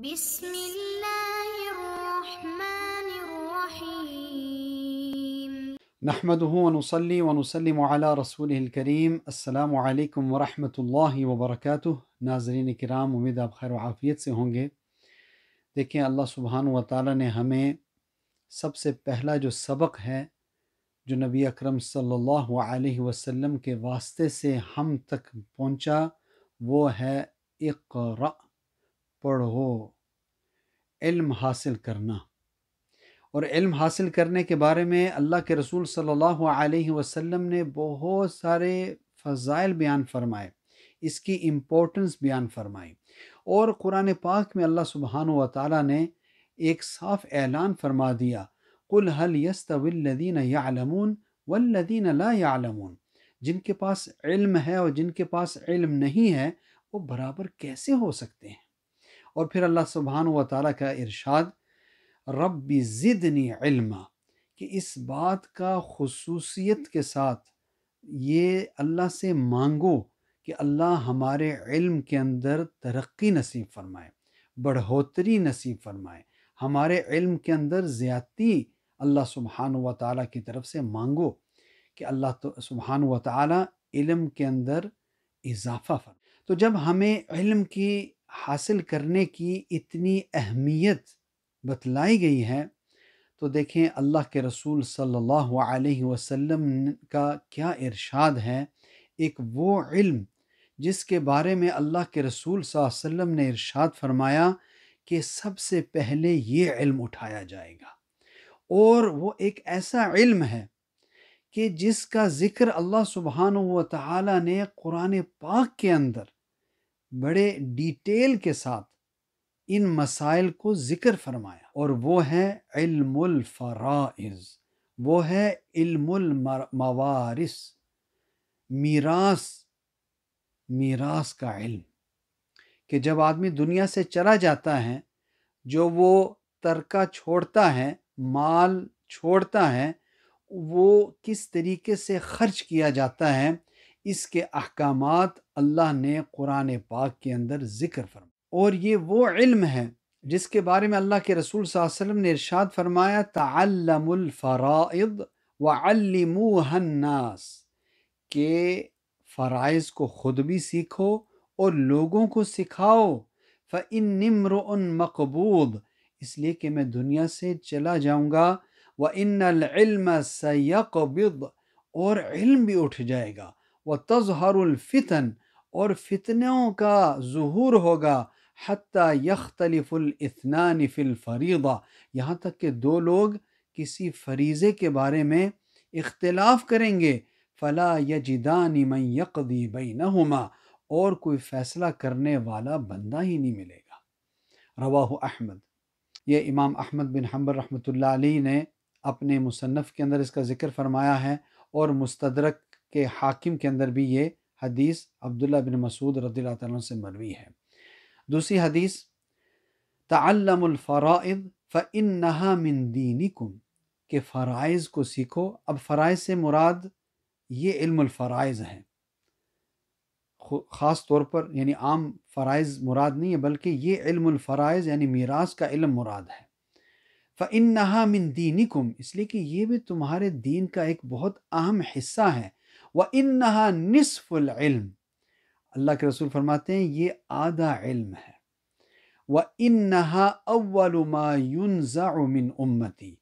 بسم الرحمن الرحیم نحمده ونصلي ونسلم على رسوله الكريم السلام علیکم ورحمۃ اللہ وبرکاتہ ناظرین کرام امید آپ خیر و عافیت سے ہوں گے دیکھیں اللہ سبحانہ و تعالی نے ہمیں سب سے پہلا جو سبق ہے جو نبی اکرم صلی اللہ علیہ وسلم کے واسطے سے ہم تک پہنچا وہ ہے اقرأ پڑھو علم حاصل کرنا اور علم حاصل کرنے کے بارے میں اللہ کے رسول صلی اللہ علیہ وسلم نے بہت سارے فضائل بیان فرمائے اس کی امپورٹنس بیان فرمائی اور قرآن پاک میں اللہ سبحان و تعالیٰ نے ایک صاف اعلان فرما دیا کل حل یست و لدین یا علمون یعلمون علمون جن کے پاس علم ہے اور جن کے پاس علم نہیں ہے وہ برابر کیسے ہو سکتے ہیں اور پھر اللہ سبحان و تعالیٰ کا ارشاد رب زدنی علما کہ اس بات کا خصوصیت کے ساتھ یہ اللہ سے مانگو کہ اللہ ہمارے علم کے اندر ترقی نصیب فرمائے بڑھوتری نصیب فرمائے ہمارے علم کے اندر زیادتی اللہ سبحان و تعالیٰ کی طرف سے مانگو کہ اللہ تو سبحان و تعالیٰ علم کے اندر اضافہ فرمائے تو جب ہمیں علم کی حاصل کرنے کی اتنی اہمیت بتلائی گئی ہے تو دیکھیں اللہ کے رسول صلی اللہ علیہ وسلم کا کیا ارشاد ہے ایک وہ علم جس کے بارے میں اللہ کے رسول صلی اللہ علیہ وسلم نے ارشاد فرمایا کہ سب سے پہلے یہ علم اٹھایا جائے گا اور وہ ایک ایسا علم ہے کہ جس کا ذکر اللہ سبحانہ و تعالی نے قرآن پاک کے اندر بڑے ڈیٹیل کے ساتھ ان مسائل کو ذکر فرمایا اور وہ ہے علم الفرائض وہ ہے علم الموارث میراث میراث کا علم کہ جب آدمی دنیا سے چلا جاتا ہے جو وہ ترکہ چھوڑتا ہے مال چھوڑتا ہے وہ کس طریقے سے خرچ کیا جاتا ہے اس کے احکامات اللہ نے قرآن پاک کے اندر ذکر فرما اور یہ وہ علم ہے جس کے بارے میں اللہ کے رسول صلی اللہ علیہ وسلم نے ارشاد فرمایا تعلم الفرائض وعلموها الناس کہ فرائض کو خود بھی سیکھو اور لوگوں کو سکھاؤ فَإِن نمر مقبوب اس لیے کہ میں دنیا سے چلا جاؤں گا وَإِنَّ الْعِلْمَ سَيَقْبِضْ اور علم بھی اٹھ جائے گا و تظہر الفتن اور فتنوں کا ظہور ہوگا حتیٰ الاثنان فی الفریضہ یہاں تک کہ دو لوگ کسی فریضے کے بارے میں اختلاف کریں گے فلا یجدان من یقضی بینہما اور کوئی فیصلہ کرنے والا بندہ ہی نہیں ملے گا رواہ احمد یہ امام احمد بن حمبر رحمۃ اللہ علیہ نے اپنے مصنف کے اندر اس کا ذکر فرمایا ہے اور مستدرک کہ حاکم کے اندر بھی یہ حدیث عبداللہ بن مسعود رضی اللہ تعالیٰ سے مروی ہے دوسری حدیث تعلم الفرائض فإنها من دینکم کہ فرائض کو سیکھو اب فرائض سے مراد یہ علم الفرائض ہے خاص طور پر یعنی عام فرائض مراد نہیں ہے بلکہ یہ علم الفرائض یعنی میراث کا علم مراد ہے فَإِنَّهَا مِن دِينِكُمْ اس لیے کہ یہ بھی تمہارے دین کا ایک بہت اہم حصہ ہے انہا نصف العلم اللہ کے رسول فرماتے ہیں یہ آدھا علم ہے وہ انہا من امتی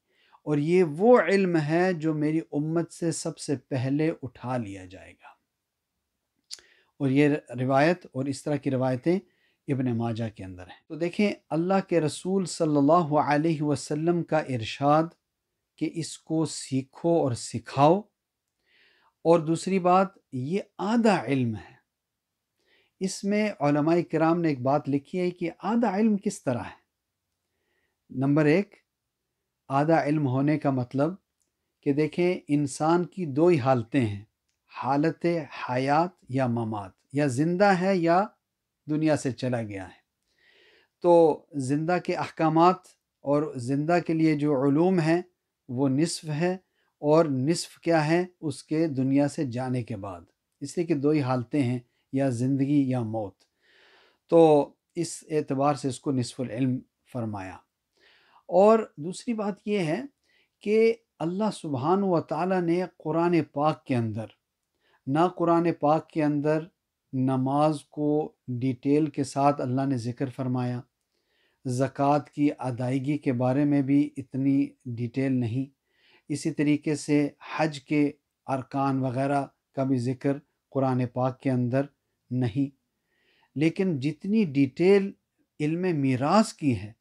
اور یہ وہ علم ہے جو میری امت سے سب سے پہلے اٹھا لیا جائے گا اور یہ روایت اور اس طرح کی روایتیں ابن ماجہ کے اندر ہیں تو دیکھیں اللہ کے رسول صلی اللہ علیہ وسلم کا ارشاد کہ اس کو سیکھو اور سکھاؤ اور دوسری بات یہ آدھا علم ہے اس میں علماء کرام نے ایک بات لکھی ہے کہ آدھا علم کس طرح ہے نمبر ایک آدھا علم ہونے کا مطلب کہ دیکھیں انسان کی دو ہی حالتیں ہیں حالت حیات یا ممات یا زندہ ہے یا دنیا سے چلا گیا ہے تو زندہ کے احکامات اور زندہ کے لیے جو علوم ہیں وہ نصف ہے اور نصف کیا ہے اس کے دنیا سے جانے کے بعد اس لیے کہ دو ہی حالتیں ہیں یا زندگی یا موت تو اس اعتبار سے اس کو نصف العلم فرمایا اور دوسری بات یہ ہے کہ اللہ سبحان و تعالیٰ نے قرآن پاک کے اندر نہ قرآن پاک کے اندر نماز کو ڈیٹیل کے ساتھ اللہ نے ذکر فرمایا زکوٰۃ کی ادائیگی کے بارے میں بھی اتنی ڈیٹیل نہیں اسی طریقے سے حج کے ارکان وغیرہ کا بھی ذکر قرآن پاک کے اندر نہیں لیکن جتنی ڈیٹیل علم میراث کی ہے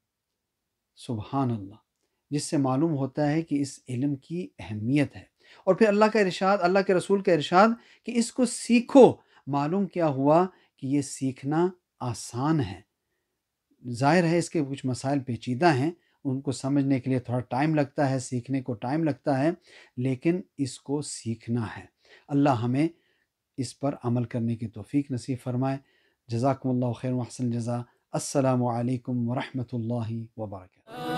سبحان اللہ جس سے معلوم ہوتا ہے کہ اس علم کی اہمیت ہے اور پھر اللہ کا ارشاد اللہ کے رسول کا ارشاد کہ اس کو سیکھو معلوم کیا ہوا کہ یہ سیکھنا آسان ہے ظاہر ہے اس کے کچھ مسائل پیچیدہ ہیں ان کو سمجھنے کے لیے تھوڑا ٹائم لگتا ہے سیکھنے کو ٹائم لگتا ہے لیکن اس کو سیکھنا ہے اللہ ہمیں اس پر عمل کرنے کی توفیق نصیب فرمائے جزاکم اللہ خیر حسن جزا السلام علیکم ورحمۃ اللہ وبرکاتہ